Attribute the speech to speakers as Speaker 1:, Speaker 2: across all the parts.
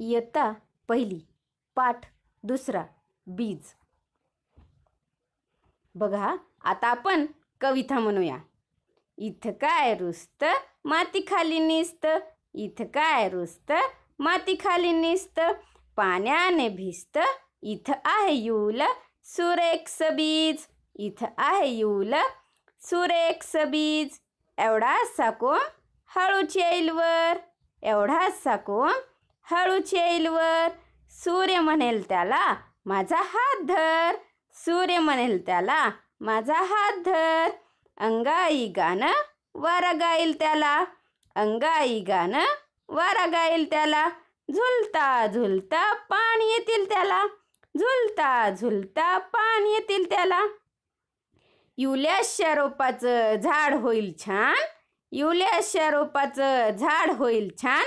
Speaker 1: इयत्ता पहिली पाठ दुसरा बीज बघा आता आपण कविता म्हणूया इथं काय रुस्त माती खाली निसत इथं काय रुस्त माती खाली निसत पाण्याने भिजत इथं आहे युल सुरेक्स बीज इथं आहे युल सुरेक्स बीज एवढा साकोम हळूच येईल वर एवढासा हळूच येईल वर सूर्य म्हणेल त्याला माझा हात धर सूर्य म्हणेल त्याला माझा हात धर अंगाई गाणं वर गाईल त्याला अंगाई गाणं वर गाईल त्याला झुलता झुलता पाणी येतील त्याला झुलता झुलता पाणी येतील त्याला युल्याशा रोपाचं झाड होईल छान युल्याशा रोपाचं झाड होईल छान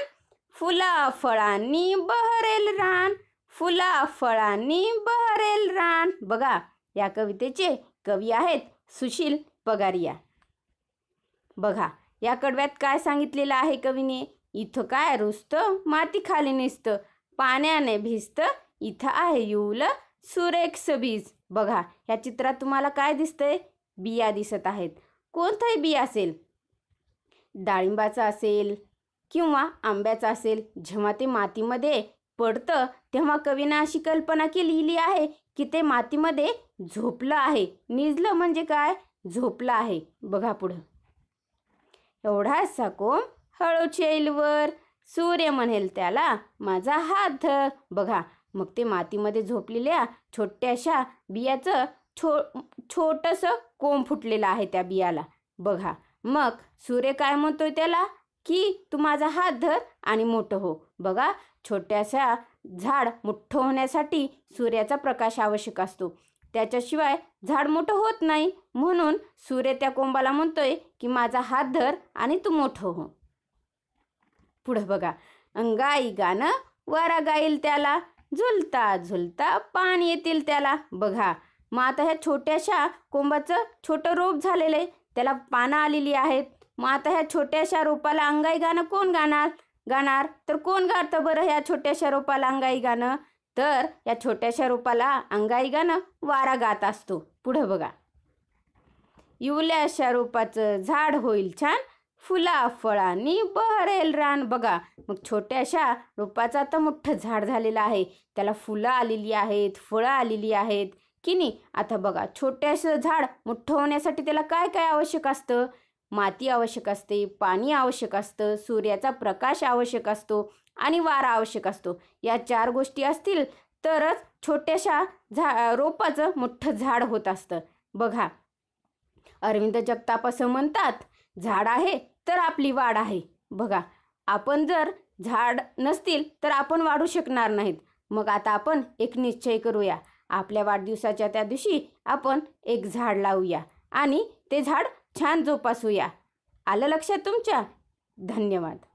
Speaker 1: फुला फळांनी बहरेल रान फुला फळांनी बहरेल रान बघा या कवितेचे कवी आहेत सुशील पगारिया बघा या कडव्यात काय सांगितलेलं आहे कवीने इथं काय रुजतं माती खाली निसतं पाण्याने भिजतं इथं आहे युल सुरेख सबीज बघा या चित्रात तुम्हाला काय दिसतंय बिया दिसत आहेत कोणताही बिया असेल डाळिंबाचा असेल किंवा आंब्याचं असेल जेव्हा ते मातीमध्ये पडतं तेव्हा कवीनं अशी कल्पना की लिहिली आहे की ते मातीमध्ये झोपलं आहे निजलं म्हणजे काय झोपलं आहे बघा पुढं एवढा कोंब हळू चेलवर सूर्य म्हणेल त्याला माझा हात बघा मग ते मातीमध्ये झोपलेल्या छोट्याशा बियाचं छो छोटंसं कोंब फुटलेलं आहे त्या बियाला बघा मग सूर्य काय म्हणतोय त्याला की तू माझा हात धर आणि मोठं हो बघा छोट्याशा झाड मोठं होण्यासाठी सूर्याचा प्रकाश आवश्यक असतो त्याच्याशिवाय झाड मोठं होत नाही म्हणून सूर्य त्या कोंबाला म्हणतोय की माझा हात धर आणि तू मोठं हो पुढं बघा अंगाई गाणं वारा गाईल त्याला झुलता झुलता पान येतील त्याला बघा मग आता ह्या छोट्याशा कोंबाचं छोटं रोप झालेलं आहे त्याला पानं आलेली आहेत मग आता ह्या छोट्याशा रोपाला अंगाई गाणं कोण गाणार गाणार तर कोण गातं बरं ह्या छोट्याशा रोपाला अंगाई गाणं तर या छोट्याशा रोपाला अंगाई गाणं वारा गात असतो पुढं बघा अशा रोपाचं झाड होईल छान फुला फळांनी बहरेल रान बघा मग छोट्याशा रोपाचं आता मोठं झाड झालेलं आहे त्याला फुलं आलेली आहेत फळं आलेली आहेत की नाही आता बघा छोट्याशा झाड मोठं होण्यासाठी त्याला काय काय आवश्यक असतं माती आवश्यक असते पाणी आवश्यक असतं सूर्याचा प्रकाश आवश्यक असतो आणि वारा आवश्यक असतो या चार गोष्टी असतील तरच छोट्याशा झा रोपाचं मोठं झाड होत असतं बघा अरविंद जगताप असं म्हणतात झाड आहे तर आपली वाढ आहे बघा आपण जर झाड नसतील तर आपण वाढू शकणार नाहीत मग आता आपण एक निश्चय करूया आपल्या वाढदिवसाच्या त्या दिवशी आपण एक झाड लावूया आणि ते झाड छान जोपासूया आलं लक्षात तुमच्या धन्यवाद